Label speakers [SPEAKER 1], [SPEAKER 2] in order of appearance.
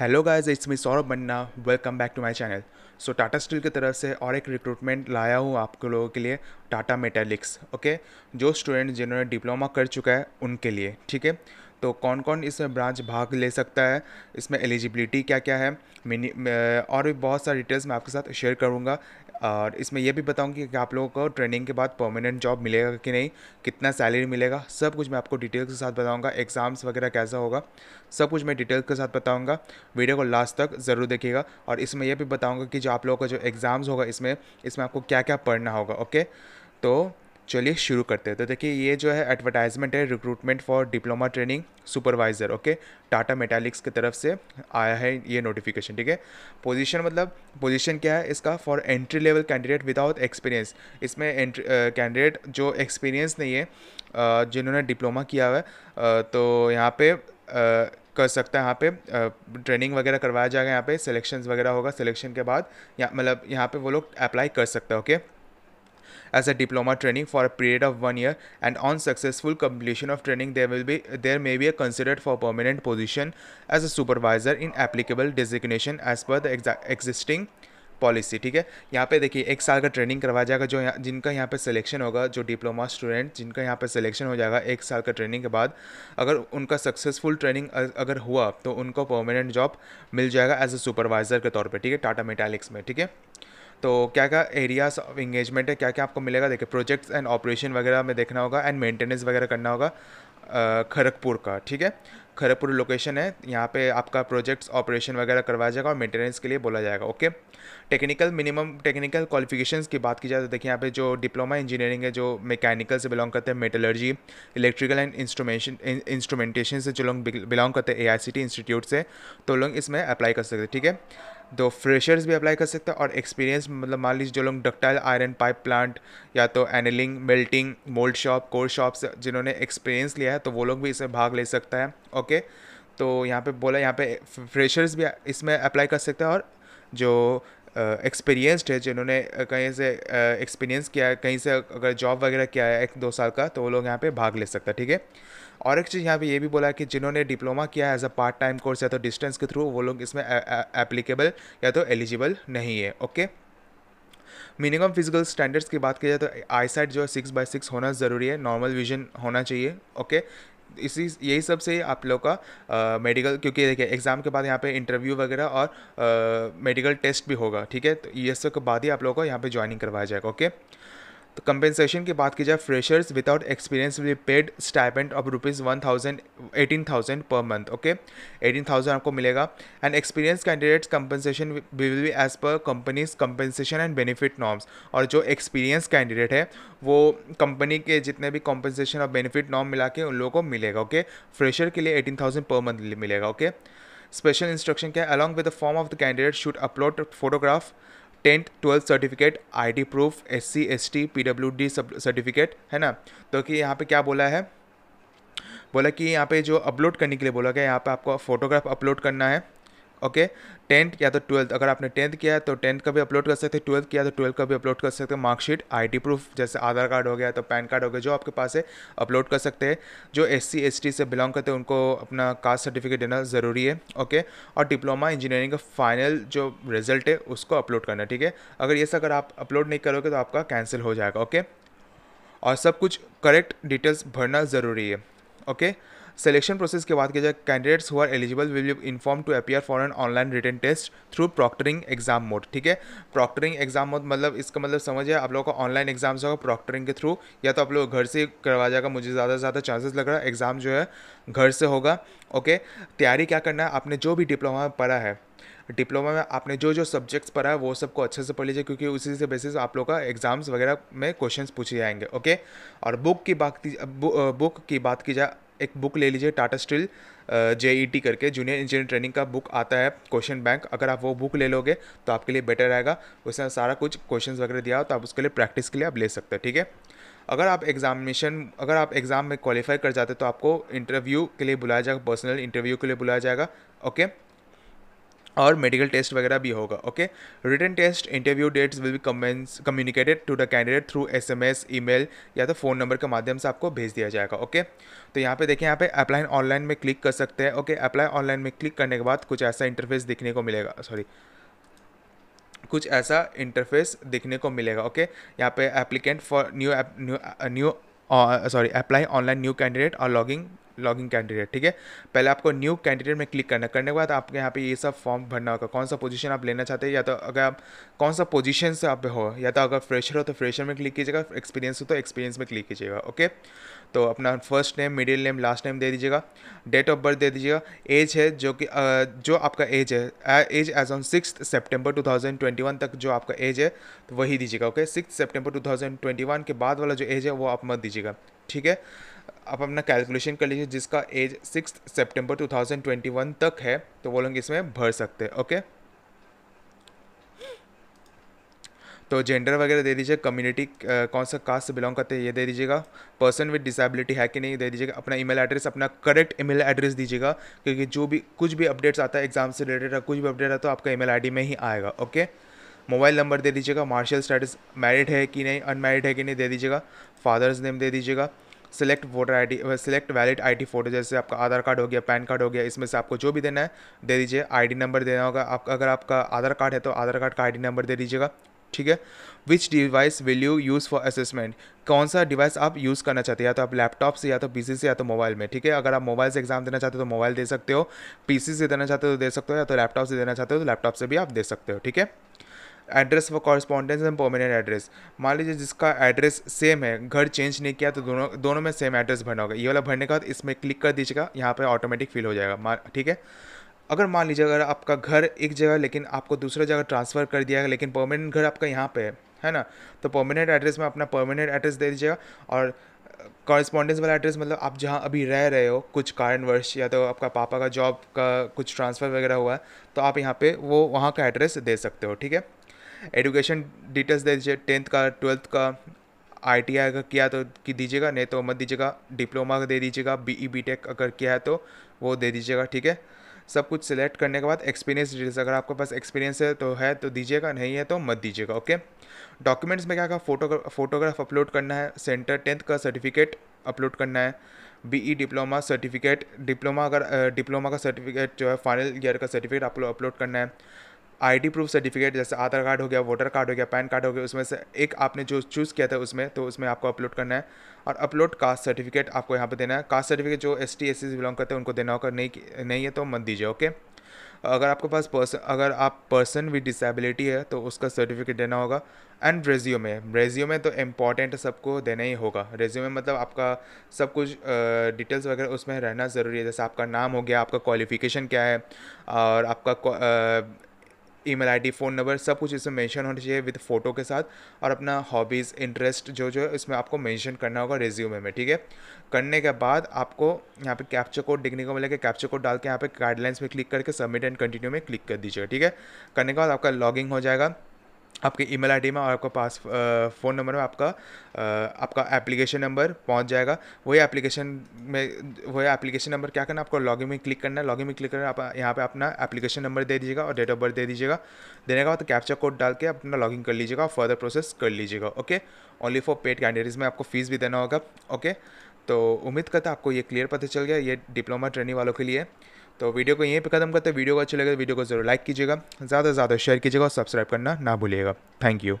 [SPEAKER 1] hello guys it's me Saurabh Manna welcome back to my channel so Tata Steel की तरफ से और एक रिक्रूटमेंट लाया हूँ आपके लोगों के लिए टाटा मेटेलिक्स ओके जो स्टूडेंट जिन्होंने डिप्लोमा कर चुका है उनके लिए ठीक है तो कौन कौन इसमें ब्रांच भाग ले सकता है इसमें एलिजिबिलिटी क्या क्या है मिनी और भी बहुत सारे डिटेल्स मैं आपके साथ शेयर करूँगा और इसमें यह भी बताऊंगी कि आप लोगों को ट्रेनिंग के बाद परमानेंट जॉब मिलेगा कि नहीं कितना सैलरी मिलेगा सब कुछ मैं आपको डिटेल्स के साथ बताऊंगा एग्ज़ाम्स वगैरह कैसा होगा सब कुछ मैं डिटेल्स के साथ बताऊंगा वीडियो को लास्ट तक ज़रूर देखिएगा और इसमें यह भी बताऊँगा कि जो आप लोगों का जो एग्ज़ाम्स होगा इसमें इसमें आपको क्या क्या पढ़ना होगा ओके तो चलिए शुरू करते हैं तो देखिए ये जो है एडवर्टाइजमेंट है recruitment for diploma training supervisor okay Tata Metaliks की तरफ से आया है ये नोटिफिकेशन ठीक है पोजीशन मतलब पोजीशन क्या है इसका for entry level candidate without experience इसमें कैंडिडेट जो एक्सपीरियंस नहीं है जिन्होंने डिप्लोमा किया हुआ है तो यहाँ पे कर सकता है यहाँ पे ट्रेनिंग वगैरह करवाया जाएगा यहाँ पे सिलेक्शंस वगैरह होगा सिलेक्शन के बाद या मतलब यहाँ पे वो लोग अप्लाई कर सकते हैं okay as a diploma training for a period of one year and on successful completion of training there will be there may be a considered for permanent position as a supervisor in applicable designation as per the existing policy ठीक है यहाँ पे देखिए एक साल का training करवाया जाएगा जो यहाँ जिनका यहाँ पे सिलेक्शन होगा जो डिप्लोमा स्टूडेंट जिनका यहाँ पे सिलेक्शन हो जाएगा एक साल का ट्रेनिंग के बाद अगर उनका सक्सेसफुल ट्रेनिंग अगर हुआ तो उनको परमानेंट जॉब मिल जाएगा एज अ सुपरवाइज़र के तौर पे ठीक है टाटा मेटालिक्स में ठीक है तो क्या क्या एरियाज ऑफ इंगेजमेंट है क्या क्या आपको मिलेगा देखिए प्रोजेक्ट्स एंड ऑपरेशन वगैरह में देखना होगा एंड मेंटेनेंस वगैरह करना होगा खड़गपुर का ठीक है खड़गपुर लोकेशन है यहाँ पे आपका प्रोजेक्ट्स ऑपरेशन वगैरह करवाया जाएगा और मेंटेनेंस के लिए बोला जाएगा okay technical minimum technical qualifications की बात की जाए तो देखिए यहाँ पे जो डिप्लोमा इंजीनियरिंग है जो मैकेनिकल से बिलोंग करते हैं metallurgy electrical and instrumentation instrumentation से जो लोग बिलोंग करते हैं ए इंस्टीट्यूट से तो लोग इसमें अप्लाई कर सकते हैं ठीक है तो फ्रेशर्स भी अप्लाई कर सकते हैं और एक्सपीरियंस मतलब मान लीजिए जो लोग डक्टाइल आयरन पाइप प्लांट या तो annealing melting mould shop core shop से जिन्होंने एक्सपीरियंस लिया है तो वो लोग भी इसमें भाग ले सकता है ओके तो यहाँ पे बोला यहाँ पे फ्रेशर्स भी इसमें अप्लाई कर सकते हैं और जो एक्सपीरियंसड uh, है जिन्होंने कहीं से एक्सपीरियंस uh, किया है कहीं से अगर जॉब वगैरह किया है एक दो साल का तो वो लोग यहाँ पे भाग ले सकता है ठीक है और एक चीज़ यहाँ पे ये भी बोला कि जिन्होंने डिप्लोमा किया है as a part time course या तो डिस्टेंस के थ्रू वो लोग इसमें एप्लीकेबल या तो एलिजिबल नहीं है ओके मिनिमम फिजिकल स्टैंडर्ड्स की बात की जाए तो आई साइड जो है सिक्स बाई सिक्स होना ज़रूरी है नॉर्मल विजन होना चाहिए ओके इसी यही सब से आप लोग का मेडिकल क्योंकि देखिए एग्ज़ाम के बाद यहाँ पे इंटरव्यू वगैरह और मेडिकल टेस्ट भी होगा ठीक है तो ये सब के बाद ही आप लोगों को यहाँ पे ज्वाइनिंग करवाया जाएगा ओके तो कंपेंसेशन की बात की जाए freshers without experience will paid stipend of rupees one thousand eighteen thousand per month okay eighteen thousand आपको मिलेगा and experience candidates compensation will be as per company's compensation and benefit norms और जो experience candidate है वो company के जितने भी compensation और बेनिफिट नॉर्म मिला के उन लोगों को मिलेगा ओके फ्रेशर के लिए एटीन थाउजेंड पर मंथ मिलेगा ओके स्पेशल इंस्ट्रक्शन क्या है along with the form of the candidate should upload photograph tenth twelfth certificate ID proof SC ST PWD certificate है ना तो कि यहाँ पे क्या बोला है बोला कि यहाँ पे जो अपलोड करने के लिए बोला गया यहाँ पे आपको फोटोग्राफ अपलोड करना है ओके टेंथ या तो ट्वेल्थ अगर आपने टेंथ किया है तो टेंथ का भी अपलोड कर सकते हैं ट्वेल्थ किया तो ट्वेल्थ का भी अपलोड कर सकते हैं मार्कशीट आईडी प्रूफ जैसे आधार कार्ड हो गया तो पैन कार्ड हो गया जो आपके पास है अपलोड कर सकते हैं जो एस सी से बिलोंग करते हैं उनको अपना कास्ट सर्टिफिकेट देना ज़रूरी है ओके और डिप्लोमा इंजीनियरिंग का फाइनल जो रिजल्ट है उसको अपलोड करना ठीक है अगर ये अगर आप अपलोड नहीं करोगे तो आपका कैंसिल हो जाएगा ओके और सब कुछ करेक्ट डिटेल्स भरना ज़रूरी है ओके सिलेक्शन प्रोसेस के बात की जाए candidates who are eligible will be inform to appear for an online written test through proctoring exam mode ठीक है प्रॉक्टरिंग एग्जाम मोड मतलब इसका मतलब समझिए आप लोगों का ऑनलाइन एग्जाम्स होगा प्रॉक्टरिंग के थ्रू या तो आप लोग घर से करवा जाएगा मुझे ज़्यादा से ज़्यादा चांसेस लग रहा है एग्ज़ाम जो है घर से होगा ओके तैयारी क्या करना है आपने जो भी डिप्लोमा में पढ़ा है डिप्लोमा में आपने जो जो सब्जेक्ट्स पढ़ा है वो सबको अच्छे से पढ़ लीजिए क्योंकि उसी से बेसिस आप लोग का एग्ज़ाम्स वगैरह में क्वेश्चंस पूछे जाएंगे ओके और बुक की बात की बुक की बात की जाए एक बुक ले लीजिए टाटा स्टील जे करके जूनियर इंजीनियर ट्रेनिंग का बुक आता है क्वेश्चन बैंक अगर आप वो बुक ले लोगे तो आपके लिए बेटर रहेगा उसमें सारा कुछ क्वेश्चन वगैरह दिया हो तो आप उसके लिए प्रैक्टिस के लिए आप ले सकते हैं ठीक है अगर आप एग्जामिनेशन अगर आप एग्ज़ाम में क्वालिफाई कर जाते तो आपको इंटरव्यू के लिए बुलाया जाएगा पर्सनल इंटरव्यू के लिए बुलाया जाएगा ओके और मेडिकल टेस्ट वगैरह भी होगा okay written test interview dates will be commence communicated to the candidate through S M S email या तो फ़ोन नंबर के माध्यम से आपको भेज दिया जाएगा ओके तो यहाँ पे देखें यहाँ पे अप्लाई ऑनलाइन में क्लिक कर सकते हैं ओके अप्लाई ऑनलाइन में क्लिक करने के बाद कुछ ऐसा इंटरफेस दिखने को मिलेगा सॉरी कुछ ऐसा इंटरफेस दिखने को मिलेगा ओके यहाँ पे applicant for new new sorry apply online new candidate और लॉगिंग लॉगिंग कैंडिडेट ठीक है पहले आपको न्यू कैंडिडेट में क्लिक करना करने के बाद आपके यहाँ पे ये सब फॉर्म भरना होगा कौन सा पोजीशन आप लेना चाहते हैं या तो अगर आप कौन सा पोजीशन से आप हो या तो अगर फ्रेशर हो तो फ्रेशर में क्लिक कीजिएगा एक्सपीरियंस हो तो एक्सपीरियंस में क्लिक कीजिएगा ओके तो अपना first name middle name last name दे दीजिएगा डेट ऑफ बर्थ दे दीजिएगा एज है जो कि जो आपका एज है age age on six September two thousand twenty one तक जो आपका एज है तो वही दीजिएगा okay six September two thousand twenty one के बाद वाला जो एज है वो आप मत दीजिएगा ठीक है आप अपना कैलकुलेशन कर लीजिए जिसका एज सिक्स सेप्टेम्बर टू तक है तो वो लोग इसमें भर सकते हैं ओके तो जेंडर वगैरह दे दीजिए कम्युनिटी कौन सा कास्ट से बिलोंग करते हैं ये दे दीजिएगा पर्सन विद डिसेबिलिटी है कि नहीं दे दीजिएगा अपना ईमेल एड्रेस अपना करेक्ट ईमेल एड्रेस दीजिएगा क्योंकि जो भी कुछ भी अपडेट्स आता है एग्जाम से रिलेटेड कुछ भी अपडेट आता है तो आपका ईमेल आईडी में ही आएगा ओके मोबाइल नंबर दे दीजिएगा मार्शल स्टेटस मैरिड है कि नहीं अनमैरिड है कि नहीं दे दीजिएगा फादर्स नेम दे दीजिएगा select voter I D select valid I D photo जैसे आपका आधार कार्ड हो गया पैन कार्ड हो गया इसमें से आपको जो भी देना है दे दीजिए आई डी नंबर देना होगा आप अगर आपका आधार कार्ड है तो आधार कार्ड का आई डी नंबर दे दीजिएगा ठीक है which device will you use for assessment कौन सा डिवाइस आप यूज़ करना चाहते हैं या तो आप लैपटॉप से या तो पीसी से या तो मोबाइल में ठीक है अगर आप मोबाइल से एग्जाम देना चाहते हो तो मोबाइल दे सकते हो पीसी से देना चाहते हो तो दे सकते हो या तो लैपटॉप से देना चाहते हो तो लैपटॉप से भी आप दे सकते हो ठीक है address for correspondence and permanent address मान लीजिए जिसका एड्रेस सेम है घर चेंज नहीं किया तो दोनों दोनों में सेम एड्रेस भरना होगा ये वाला भरने के बाद इसमें क्लिक कर दीजिएगा यहाँ पर ऑटोमेटिक फिल हो जाएगा ठीक है अगर मान लीजिए अगर आपका घर एक जगह लेकिन आपको दूसरा जगह ट्रांसफ़र कर दिया है लेकिन परमानेंट घर आपका यहाँ पे है है ना तो परमानेंट एड्रेस में अपना परमानेंट एड्रेस दे दीजिएगा और कॉरस्पॉन्डेंस वाला एड्रेस मतलब आप जहाँ अभी रह रहे हो कुछ कारणवश या तो आपका पापा का जॉब का कुछ ट्रांसफ़र वगैरह हुआ है तो आप यहाँ पे वो वहाँ का एड्रेस दे सकते हो ठीक है एडुकेशन डिटेल्स दे दीजिए टेंथ का ट्वेल्थ का आई टी आई अगर किया तो की दीजिएगा नहीं तो मत दीजिएगा डिप्लोमा दे दीजिएगा बी ई बी टेक अगर किया है तो वो दे दीजिएगा ठीक है सब कुछ सिलेक्ट करने के बाद एक्सपीरियंस डिटेल्स अगर आपके पास एक्सपीरियंस है तो है तो दीजिएगा नहीं है तो मत दीजिएगा ओके डॉक्यूमेंट्स में क्या क्या फोटोग्राफ फोटोग्राफ अपलोड करना है सेंटर टेंथ का सर्टिफिकेट अपलोड करना है B E diploma certificate diploma अगर डिप्लोमा का सर्टिफिकेट जो है फाइनल ईयर का सर्टिफिकेट आप लोग अपलोड करना है आईडी प्रूफ सर्टिफिकेट जैसे आधार कार्ड हो गया वोटर कार्ड हो गया पैन कार्ड हो गया उसमें से एक आपने जो चूज़ किया था उसमें तो उसमें आपको अपलोड करना है और अपलोड कास्ट सर्टिफिकेट आपको यहाँ पर देना है कास्ट सर्टिफिकेट जो S T S C belong करते हैं उनको देना होगा नहीं नहीं है तो मत दीजिए ओके अगर आपके पास पर्सन अगर आप पर्सन विद डिसेबिलिटी है तो उसका सर्टिफिकेट देना होगा एंड रेज्यूमे रेज्यूमे तो इम्पॉर्टेंट सबको देना ही होगा रेज्यूमे मतलब आपका सब कुछ डिटेल्स वगैरह उसमें रहना ज़रूरी है जैसे आपका नाम हो गया आपका क्वालिफिकेशन क्या है और आपका ईमेल आईडी फ़ोन नंबर सब कुछ इसमें मेंशन होना चाहिए विद फ़ोटो के साथ और अपना हॉबीज़ इंटरेस्ट जो जो है इसमें आपको मेंशन करना होगा रिज्यूमे में ठीक है करने के बाद आपको यहाँ पे कैप्चर कोड देखने को मिलेगा कैप्चर कोड डाल के यहाँ पे गाइडलाइंस में क्लिक करके सबमिट एंड कंटिन्यू में क्लिक कर दीजिएगा ठीक है करने के बाद आपका लॉगिंग हो जाएगा आपके ईमेल आईडी में और आपका पास फ़ोन नंबर में आपका आपका एप्लीकेशन नंबर पहुंच जाएगा वही एप्लीकेशन में वही एप्लीकेशन नंबर क्या करना आपको लॉगिन में क्लिक करना है लॉगिन में क्लिक करना आप यहाँ पे अपना एप्लीकेशन नंबर दे दीजिएगा और डेट ऑफ बर्थ दे दीजिएगा देने के बाद कैप्चर कोड डाल के अपना लॉगिन कर लीजिएगा और फर्दर प्रोसेस कर लीजिएगा okay only for paid candidates में आपको फीस भी देना होगा ओके तो उम्मीद करता आपको ये क्लियर पता चल गया ये डिप्लोमा ट्रेनिंग वालों के लिए तो वीडियो को यहीं पे ख़त्म करते वीडियो को अच्छा लगे तो वीडियो को ज़रूर लाइक कीजिएगा ज़्यादा से ज़्यादा शेयर कीजिएगा और सब्सक्राइब करना ना भूलिएगा थैंक यू